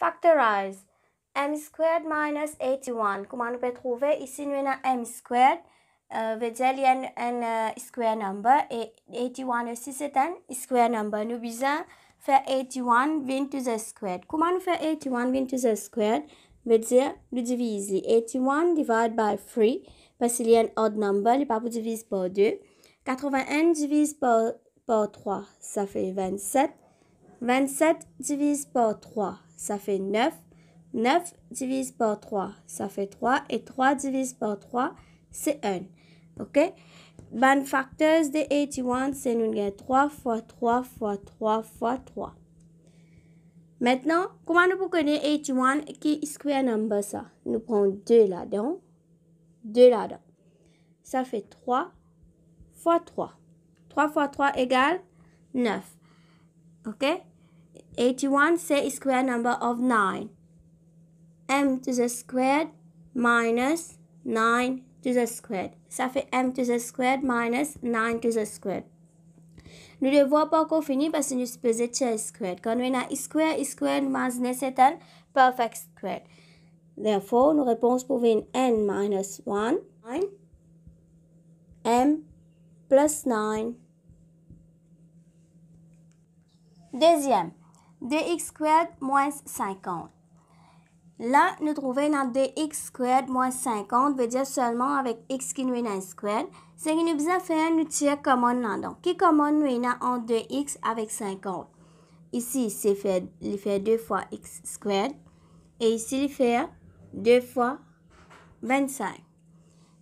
Factorize. m squared minus 81. Comment on peut trouver Ici, nous avons m squared. Euh, veut dire qu'il y a un, euh, square number. Et 81 aussi, c'est un square number. Nous besoin faire 81 20 to the squared. Comment on fait 81 20 to the squared Veut dire, nous diviser. 81 divide by 3. Parce qu'il y a un odd number. Il pas pour diviser par 2. 81 divise par, par 3. Ça fait 27. 27 divise par 3, ça fait 9. 9 divise par 3, ça fait 3. Et 3 divise par 3, c'est 1. OK? Ben, facteurs de 81, c'est nous gagnons 3 fois 3 fois 3 fois 3. Maintenant, comment nous pouvons connaître 81 qui est square number ça? Nous prenons 2 là-dedans, 2 là-dedans. Ça fait 3 fois 3. 3 fois 3 égale 9. Okay? 81 say square number of 9. m to the squared minus 9 to the squared. Ça fait m to the squared minus 9 to the squared. Nous le voa pa ko fini parce nu square. che squared. a square squared mas nesetan perfect squared. Therefore, nos réponses pouvaient n minus 1, 9, m plus 9 Deuxième, 2x squared moins 50. Là, nous trouvons notre 2x squared moins 50 veut dire seulement avec x qui nous est dans squared. C'est nous faut fait, un tirer commun Donc, qui commun nous est en 2x avec 50? Ici, c'est fait, il fait 2 fois x squared. Et ici, il fait 2 fois 25.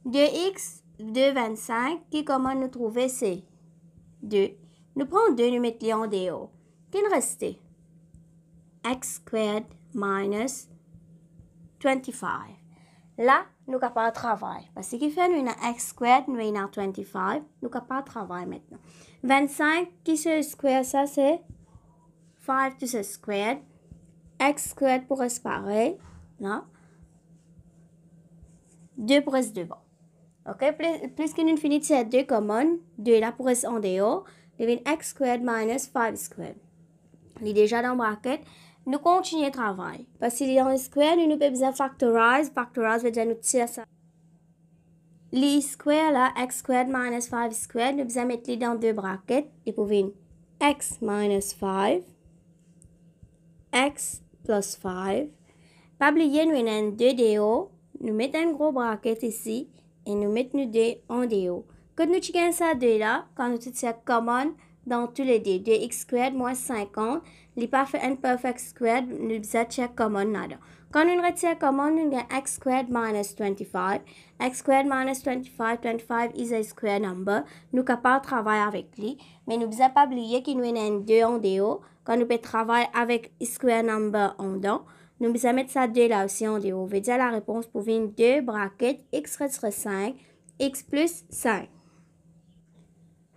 2x, 2, 25, qui commun nous trouver, c'est 2. Nous prenons 2, nous mettons en qu'il غستي x squared minus 25 là nous pas de travailler parce que fait nous avons x squared nous avons 25 nous pas de travailler maintenant 25 qui se square ça c'est 5 to se squared x squared pour se pareil 2 pour se devant OK plus, plus qu'une infinité c'est 2 communes 2 là pour se en dehors devient x squared minus 5 squared Li deja dan braket, nou kontinye travay. Pasi li an square, nou nou pe bizan factorize. Factorize ve dja nou tire sa. Li square la, x squared minus 5 squared, nou bizan met li dan 2 braket. Li pou vin x minus 5, x plus 5. Pabliye nou enen 2 do, nou met en gro braket isi, e nou met nou 2 en do. Kote nou chiken sa 2 la, kan nou tout se common, dans tous les deux. 2x squared moins 50. Les parfaits imperfect squared, nous attire common nada. Quand on retire commun, on a x squared minus 25. x squared minus 25, 25 is a square number. Nous pouvons travailler avec lui. Mais nous ne pas oublier qu'il nous a 2 en dehors. Quand nous pouvons travailler avec square number en dedans. Nous pouvons mettre ça 2 là aussi en dehors. On veut dire la réponse pour venir 2 bracket x retire 5, x plus 5.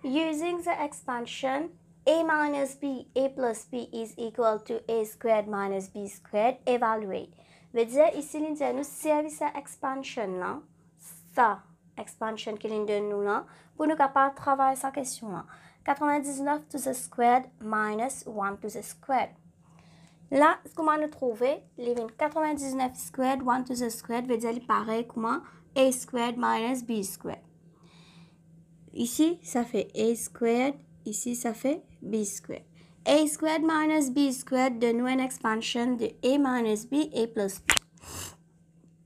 Using the expansion a minus b, a plus b is equal to a squared minus b squared, evaluate. Ve ici service expansion. la, sa expansion Ça, expansion, de nous là, pour nous capable de travailler sa question là. 99 to the squared minus 1 to the squared. Là, comment nous trouver? Les 99 squared, 1 to the squared, veut dire pareil comment a squared minus b squared. Ici, ça fait a squared. Ici, ça fait b squared. a squared minus b squared donne une expansion de a minus b, a plus b.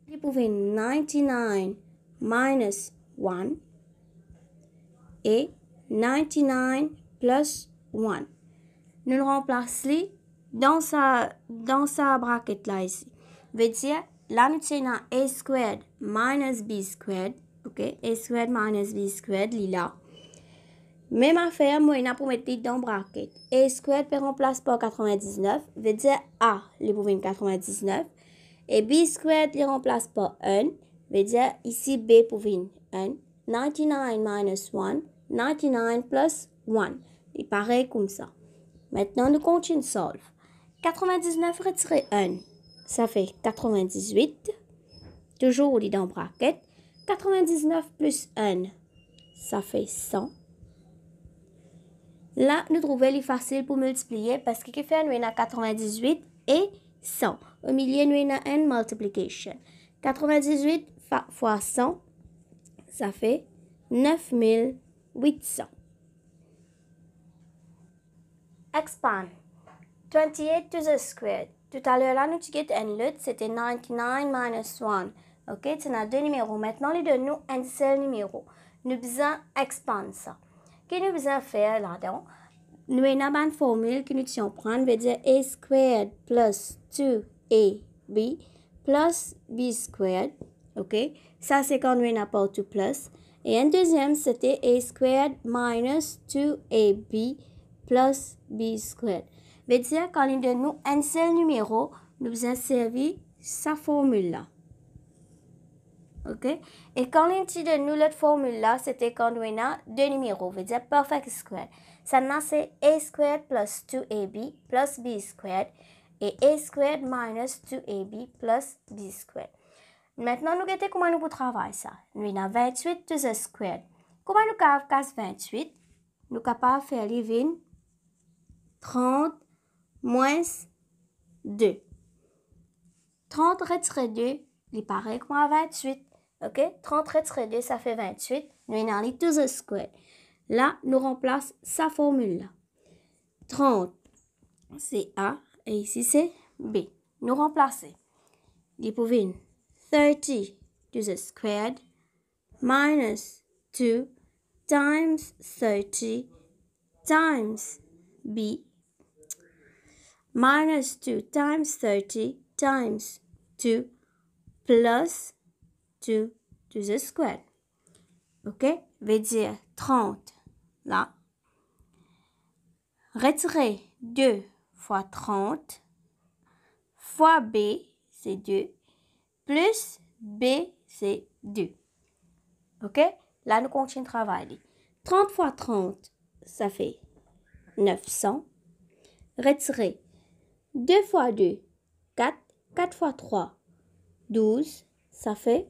Vous pouvez 99 minus 1 et 99 plus 1. Nous le remplaçons dans sa, dans bracket là ici. Veut dire, là nous avons a squared minus b squared OK, a squared minus b squared lila. Même affaire, moi, je pour mettre dans bracket. A squared peut remplace par 99, veut dire A, les pour 99. Et B squared les remplace par 1, veut dire ici B pour 1. 99 minus 1, 99 plus 1. Il paraît comme ça. Maintenant, nous continuons solve. 99 retiré 1, ça fait 98. Toujours, on dit dans bracket. 99 plus 1, ça fait 100. Là, nous trouvons les faciles pour multiplier parce que fait nous avons 98 et 100. Au milieu, nous avons une multiplication. 98 fois 100, ça fait 9800. Expand. 28 to the square. Tout à l'heure, là, nous avons un lutte, c'était 99 minus 1. OK tu as deux numéros. Maintenant, les deux nous un seul numéro. Nous besoin expander ça. Qu'est-ce nous besoin faire là-dedans Nous avons une formule que nous devons prendre, veut dire a squared plus 2ab plus b squared. OK Ça, c'est quand nous avons tout plus. Et un deuxième, c'était a squared minus 2ab plus b squared. Veut dire quand nous un seul numéro, nous avons servi sa formule-là. OK? Et quand dit de notre formule-là, c'était quand on a deux numéros, c'est-à-dire dire perfect square. Ça n'a c'est a squared plus 2ab plus b squared et a squared minus 2ab plus b squared. Maintenant, nous regardons comment nous pouvons travailler ça. Nous avons 28 tous les squared. Comment nous pouvons 28? Nous pouvons faire les 30 moins 2. 30 retiré 2, il paraît comme 28. OK? 30 2, ça fait 28. Nous allons aller to the square. Là, nous remplace sa formule 30, c'est A et ici, c'est B. Nous remplaçons. Vous 30 to the squared minus 2 times 30 times B minus 2 times 30 times 2 plus 2 to the square. OK veut dire 30 là. Retirer 2 fois 30 fois B, c'est 2, plus B, c'est 2. OK Là, nous continuons de travailler. 30 fois 30, ça fait 900. Retirer 2 fois 2, 4. 4 fois 3, 12. Ça fait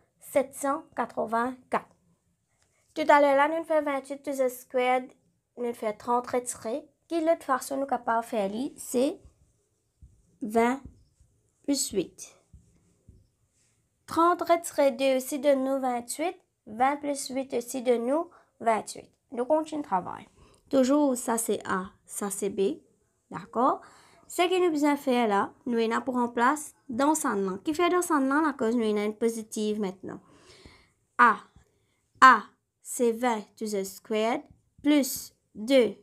784. Tout à l'heure, là, nous faisons 28 plus squared, nous faisons 30 retirés. Qui l'autre façon nous capable de faire, c'est 20 plus 8. 30 retirés 2 aussi de nous, 28. 20 plus 8 aussi de nous, 28. Nous continuons de travail. Toujours, ça c'est A, ça c'est B. D'accord? nous gen nous là nous nous pour pour remplacer dans son nom Qui fait dans son nom la cause nous la une positive maintenant? A. A, c'est 20 to the squared, plus 2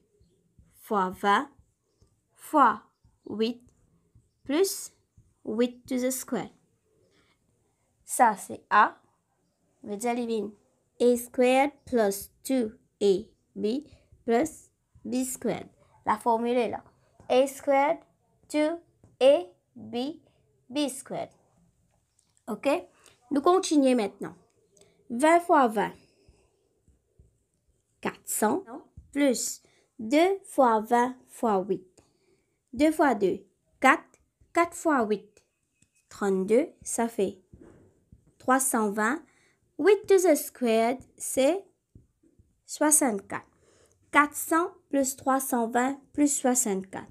fois 20, fois 8, plus 8 to the squared. Ça, c'est A. Mais A squared plus 2AB plus B squared. La formule est là. A squared 2 A, B, B squared. OK Nous continuons maintenant. 20 fois 20, 400 plus 2 fois 20 fois 8. 2 fois 2, 4. 4 fois 8, 32, ça fait 320. 8 to the squared, c'est 64. 400 plus 320 plus 64.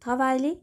Travaillez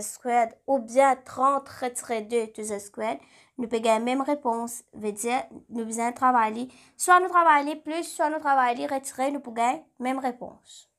squared ou bien 30 retirer 2 les squared nous payons la même réponse veut dire nous besoin travailler soit nous travailler plus soit nous travailler retiré, nous payons la même réponse